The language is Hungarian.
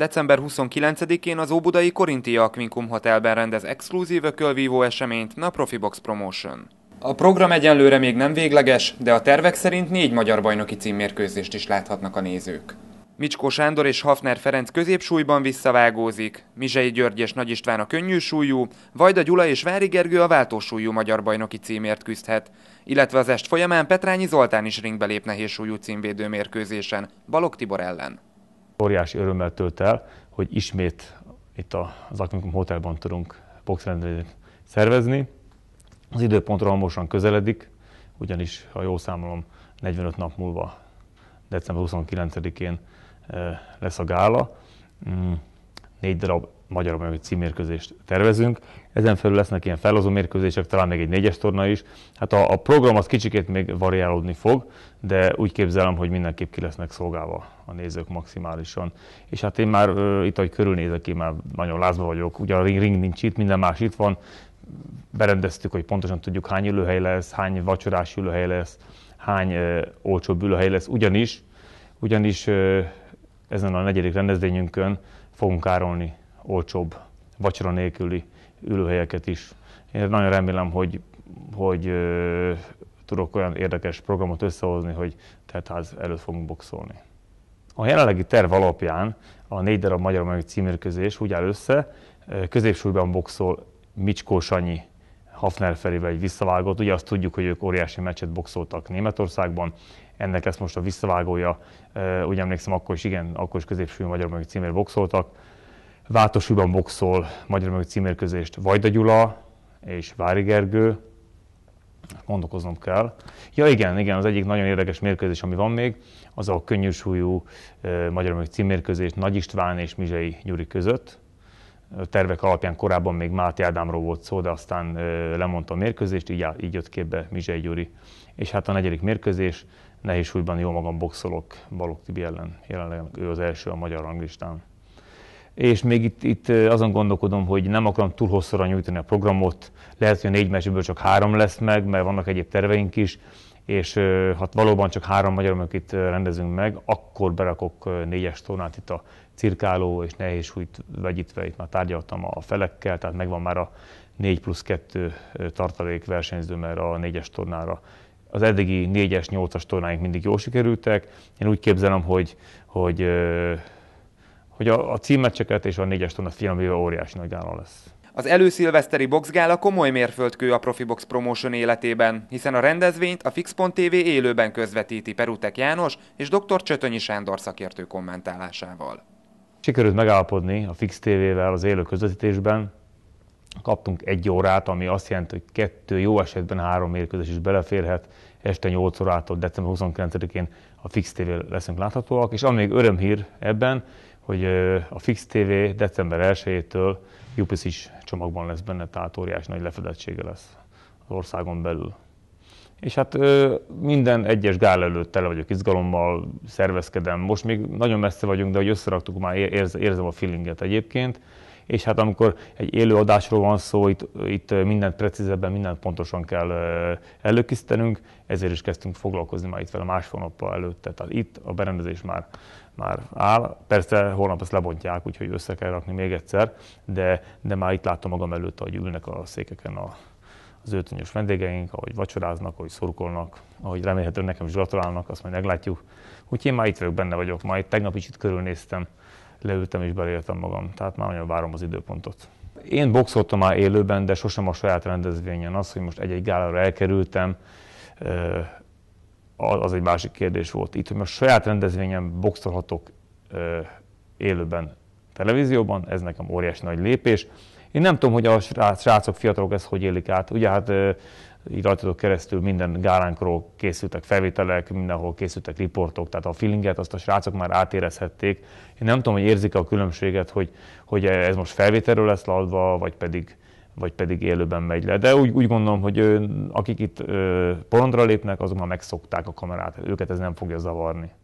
December 29-én az Óbudai Korinti Akvinkum Hotelben rendez exkluzív ökölvívó eseményt a Profibox Promotion. A program egyenlőre még nem végleges, de a tervek szerint négy magyar bajnoki címmérkőzést is láthatnak a nézők. Micskó Sándor és Hafner Ferenc középsúlyban visszavágózik, Mizsei György és Nagy István a könnyű súlyú, Vajda Gyula és Vári Gergő a váltósúlyú magyar bajnoki címért küzdhet, illetve az est folyamán Petrányi Zoltán is ringbe lép nehéz súlyú címvédő mérkőzésen, Balog Tibor ellen. Óriási örömmel tölt el, hogy ismét itt az Akvinkum Hotelban tudunk boxrendezvényt szervezni. Az időpont rohamosan közeledik, ugyanis, ha jól számolom, 45 nap múlva, december 29-én eh, lesz a gála. Mm, négy darab magyar bajnoki címérkőzést tervezünk. Ezen felül lesznek ilyen felhozó mérkőzések, talán még egy négyes torna is. Hát a, a program az kicsikét még variálódni fog, de úgy képzelem, hogy mindenképp ki lesznek szolgálva a nézők maximálisan. És hát én már uh, itt, ahogy körülnézek, én már nagyon lázba vagyok. Ugye a ring, ring nincs itt, minden más itt van. Berendeztük, hogy pontosan tudjuk hány ülőhely lesz, hány vacsorás ülőhely lesz, hány uh, olcsóbb ülőhely lesz. Ugyanis, ugyanis uh, ezen a negyedik rendezvényünkön fogunk árolni olcsóbb vacsora nélküli ülőhelyeket is. Én nagyon remélem, hogy, hogy ö, tudok olyan érdekes programot összehozni, hogy tehát ház előtt fogunk boxolni. A jelenlegi terv alapján a négy darab magyar magyar címérkőzés úgy áll össze, középsúlyban boxol Micskó Sanyi Hafner Ferivel egy visszavágót. Ugye azt tudjuk, hogy ők óriási meccset boxoltak Németországban, ennek ezt most a visszavágója. Úgy emlékszem, akkor is igen, akkor is középsúlyban magyar magyar címér boxoltak. Vátosúban boxol Magyar Magyar címérkőzést Vajda Gyula és Vári Gergő. Gondolkoznom kell. Ja igen, igen, az egyik nagyon érdekes mérkőzés, ami van még, az a könnyűsúlyú Magyar Magyar címérkőzés Nagy István és Mizsei Gyuri között. A tervek alapján korábban még Máté Ádámról volt szó, de aztán lemondta a mérkőzést, így, így jött képbe Mizsei Gyuri. És hát a negyedik mérkőzés, nehéz súlyban jó magam boxolok Balog Tibi ellen. Jelenleg ő az első a magyar ranglistán és még itt, itt azon gondolkodom, hogy nem akarom túl hosszúra nyújtani a programot, lehet, hogy a négy meccsből csak három lesz meg, mert vannak egyéb terveink is, és ha valóban csak három magyar itt rendezünk meg, akkor berakok négyes tornát itt a cirkáló és nehéz súlyt vegyítve, itt már tárgyaltam a felekkel, tehát megvan már a 4 plusz 2 tartalék versenyző, mert a négyes tornára az eddigi 4-es, 8-as tornáink mindig jól sikerültek. Én úgy képzelem, hogy, hogy hogy a, a címmecseket és a négyes tonna filmével óriási nagy gála lesz. Az előszilveszteri boxgála komoly mérföldkő a Profibox Promotion életében, hiszen a rendezvényt a Fix.tv élőben közvetíti Perutek János és dr. Csötönyi Sándor szakértő kommentálásával. Sikerült megállapodni a Fix TV-vel az élő közvetítésben. Kaptunk egy órát, ami azt jelenti, hogy kettő, jó esetben három mérkőzés is beleférhet. Este 8 órától december 29-én a Fix TV vel leszünk láthatóak, és amíg örömhír ebben, hogy a Fix TV december 1-től UPC is csomagban lesz benne, tehát óriás nagy lefedettsége lesz az országon belül. És hát minden egyes gál előtt tele vagyok izgalommal, szervezkedem. Most még nagyon messze vagyunk, de hogy összeraktuk, már érzem a feelinget egyébként és hát amikor egy élő adásról van szó, itt, itt mindent precízebben, mindent pontosan kell előkészítenünk, ezért is kezdtünk foglalkozni már itt vele más hónappal előtte. Tehát itt a berendezés már, már áll. Persze holnap ezt lebontják, úgyhogy össze kell rakni még egyszer, de, de már itt látom magam előtt, hogy ülnek a székeken a, az öltönyös vendégeink, ahogy vacsoráznak, ahogy szurkolnak, ahogy remélhetően nekem is gratulálnak, azt majd meglátjuk. Úgyhogy én már itt vagyok, benne vagyok, majd tegnap is itt körülnéztem, leültem és beléltem magam. Tehát már nagyon várom az időpontot. Én boxoltam már élőben, de sosem a saját rendezvényen. Az, hogy most egy-egy gálára elkerültem, az egy másik kérdés volt. Itt, hogy most saját rendezvényen boxolhatok élőben televízióban, ez nekem óriási nagy lépés. Én nem tudom, hogy a srácok, fiatalok ezt hogy élik át. Ugye hát így rajtadok keresztül minden gálánkról készültek felvételek, mindenhol készültek riportok, tehát a feelinget azt a srácok már átérezhették. Én nem tudom, hogy érzik a különbséget, hogy, hogy ez most felvételről lesz leadva, vagy pedig, vagy pedig élőben megy le. De úgy, úgy gondolom, hogy ő, akik itt ö, porondra lépnek, azok már megszokták a kamerát, őket ez nem fogja zavarni.